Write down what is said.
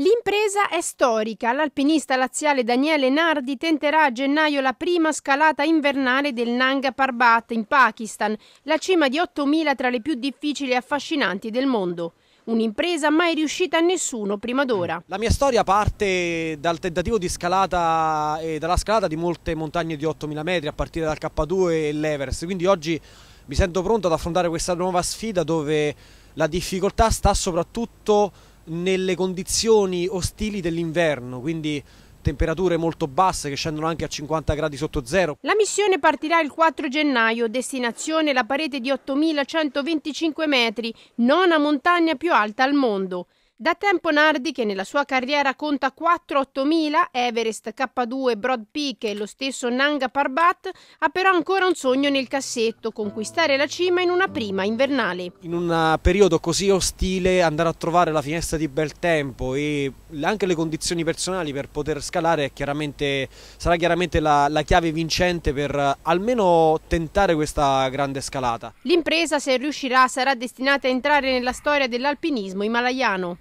L'impresa è storica. L'alpinista laziale Daniele Nardi tenterà a gennaio la prima scalata invernale del Nanga Parbat in Pakistan, la cima di 8.000 tra le più difficili e affascinanti del mondo. Un'impresa mai riuscita a nessuno prima d'ora. La mia storia parte dal tentativo di scalata e eh, dalla scalata di molte montagne di 8.000 metri, a partire dal K2 e l'Everest. Quindi oggi mi sento pronto ad affrontare questa nuova sfida dove la difficoltà sta soprattutto nelle condizioni ostili dell'inverno, quindi temperature molto basse che scendono anche a 50 gradi sotto zero. La missione partirà il 4 gennaio, destinazione la parete di 8.125 metri, nona montagna più alta al mondo. Da tempo Nardi, che nella sua carriera conta 4 8000 Everest, K2, Broad Peak e lo stesso Nanga Parbat, ha però ancora un sogno nel cassetto, conquistare la cima in una prima invernale. In un eh, periodo così ostile andare a trovare la finestra di bel tempo e anche le condizioni personali per poter scalare chiaramente, sarà chiaramente la, la chiave vincente per eh, almeno tentare questa grande scalata. L'impresa, se riuscirà, sarà destinata a entrare nella storia dell'alpinismo himalayano.